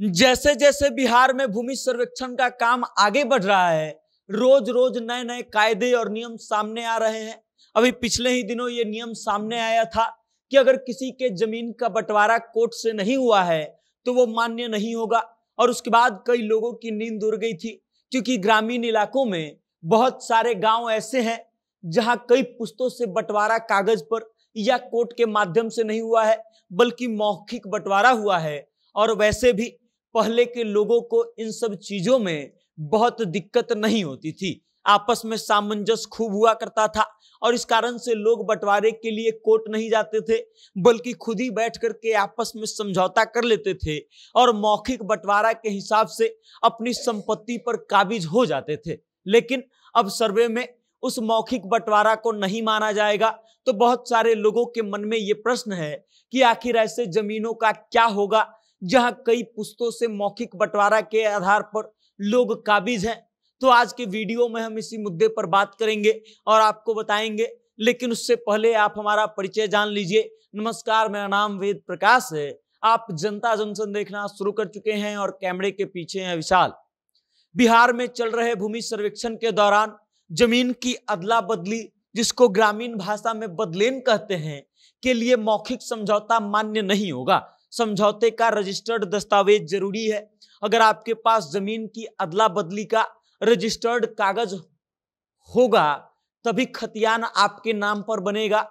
जैसे जैसे बिहार में भूमि सर्वेक्षण का काम आगे बढ़ रहा है रोज रोज नए नए कायदे और नियम सामने आ रहे हैं अभी पिछले ही दिनों ये नियम सामने आया था कि अगर किसी के जमीन का बंटवारा कोर्ट से नहीं हुआ है तो वो मान्य नहीं होगा और उसके बाद कई लोगों की नींद उड़ गई थी क्योंकि ग्रामीण इलाकों में बहुत सारे गांव ऐसे हैं जहां कई पुस्तों से बंटवारा कागज पर या कोर्ट के माध्यम से नहीं हुआ है बल्कि मौखिक बंटवारा हुआ है और वैसे भी पहले के लोगों को इन सब चीजों में बहुत दिक्कत नहीं होती थी आपस में सामंजस्य खूब हुआ करता था और इस कारण से लोग बंटवारे के लिए कोर्ट नहीं जाते थे बल्कि खुद ही बैठ करके आपस में समझौता कर लेते थे और मौखिक बंटवारा के हिसाब से अपनी संपत्ति पर काबिज हो जाते थे लेकिन अब सर्वे में उस मौखिक बंटवारा को नहीं माना जाएगा तो बहुत सारे लोगों के मन में ये प्रश्न है कि आखिर ऐसे जमीनों का क्या होगा जहां कई पुस्तों से मौखिक बंटवारा के आधार पर लोग काबिज हैं तो आज के वीडियो में हम इसी मुद्दे पर बात करेंगे और आपको बताएंगे लेकिन उससे पहले आप हमारा परिचय जान लीजिए नमस्कार मेरा नाम वेद प्रकाश है आप जनता जंक्शन देखना शुरू कर चुके हैं और कैमरे के पीछे हैं विशाल बिहार में चल रहे भूमि सर्वेक्षण के दौरान जमीन की अदला बदली जिसको ग्रामीण भाषा में बदलेन कहते हैं के लिए मौखिक समझौता मान्य नहीं होगा समझौते का रजिस्टर्ड दस्तावेज जरूरी है अगर आपके पास जमीन की अदला बदली का रजिस्टर्ड कागज होगा तभी खतियान आपके नाम पर बनेगा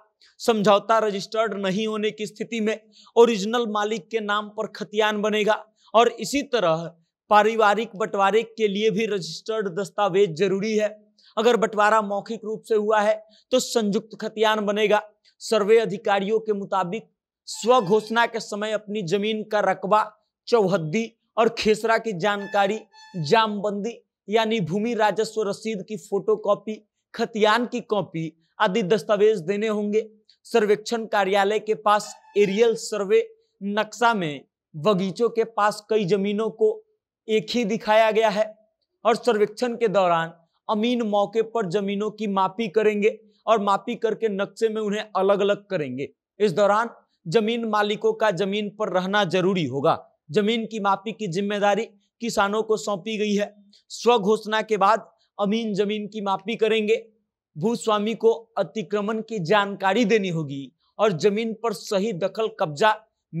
समझौता रजिस्टर्ड नहीं होने की स्थिति में ओरिजिनल मालिक के नाम पर खतियान बनेगा और इसी तरह पारिवारिक बंटवारे के लिए भी रजिस्टर्ड दस्तावेज जरूरी है अगर बंटवारा मौखिक रूप से हुआ है तो संयुक्त खतियान बनेगा सर्वे अधिकारियों के मुताबिक स्व घोषणा के समय अपनी जमीन का रकबा चौहद्दी और खेसरा की जानकारी जामबंदी यानी भूमि राजस्व रसीद की फोटोकॉपी खतियान की कॉपी आदि दस्तावेज देने होंगे सर्वेक्षण कार्यालय के पास एरियल सर्वे नक्शा में बगीचों के पास कई जमीनों को एक ही दिखाया गया है और सर्वेक्षण के दौरान अमीन मौके पर जमीनों की मापी करेंगे और मापी करके नक्शे में उन्हें अलग अलग करेंगे इस दौरान जमीन मालिकों का जमीन पर रहना जरूरी होगा जमीन की मापी की जिम्मेदारी किसानों को सौंपी गई है स्व घोषणा के बाद अमीन जमीन की मापी करेंगे भूस्वामी को अतिक्रमण की जानकारी देनी होगी और जमीन पर सही दखल कब्जा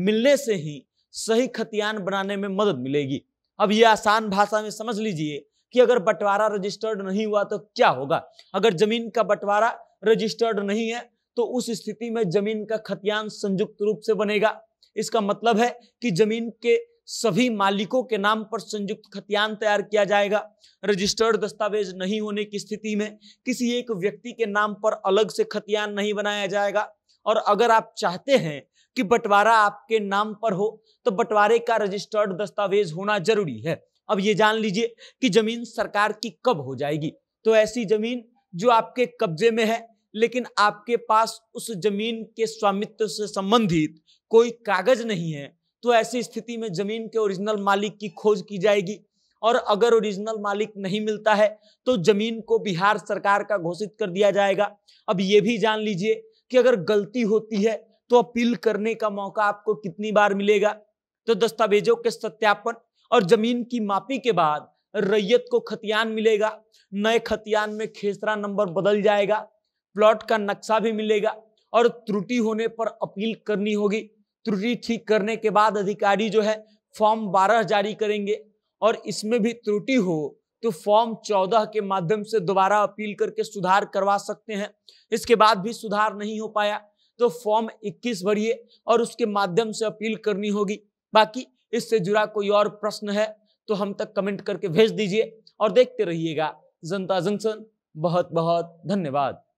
मिलने से ही सही खतियान बनाने में मदद मिलेगी अब ये आसान भाषा में समझ लीजिए कि अगर बंटवारा रजिस्टर्ड नहीं हुआ तो क्या होगा अगर जमीन का बंटवारा रजिस्टर्ड नहीं है तो उस स्थिति में जमीन का खतियान संयुक्त रूप से बनेगा इसका मतलब है कि जमीन के सभी मालिकों के नाम पर संयुक्त खतियान तैयार किया जाएगा रजिस्टर्ड दस्तावेज नहीं होने की स्थिति में किसी एक व्यक्ति के नाम पर अलग से खतियान नहीं बनाया जाएगा और अगर आप चाहते हैं कि बंटवारा आपके नाम पर हो तो बंटवारे का रजिस्टर्ड दस्तावेज होना जरूरी है अब ये जान लीजिए कि जमीन सरकार की कब हो जाएगी तो ऐसी जमीन जो आपके कब्जे में है लेकिन आपके पास उस जमीन के स्वामित्व से संबंधित कोई कागज नहीं है तो ऐसी स्थिति में जमीन के ओरिजिनल मालिक की खोज की जाएगी और अगर ओरिजिनल मालिक नहीं मिलता है तो जमीन को बिहार सरकार का घोषित कर दिया जाएगा अब ये भी जान लीजिए कि अगर गलती होती है तो अपील करने का मौका आपको कितनी बार मिलेगा तो दस्तावेजों के सत्यापन और जमीन की मापी के बाद रैयत को खतियान मिलेगा नए खतियान में खेसरा नंबर बदल जाएगा प्लॉट का नक्शा भी मिलेगा और त्रुटि होने पर अपील करनी होगी त्रुटि ठीक करने के बाद अधिकारी जो है फॉर्म 12 जारी करेंगे और इसमें भी त्रुटि हो तो फॉर्म 14 के माध्यम से दोबारा अपील करके सुधार करवा सकते हैं इसके बाद भी सुधार नहीं हो पाया तो फॉर्म 21 भरिए और उसके माध्यम से अपील करनी होगी बाकी इससे जुड़ा कोई और प्रश्न है तो हम तक कमेंट करके भेज दीजिए और देखते रहिएगा जनता जंक्शन बहुत बहुत धन्यवाद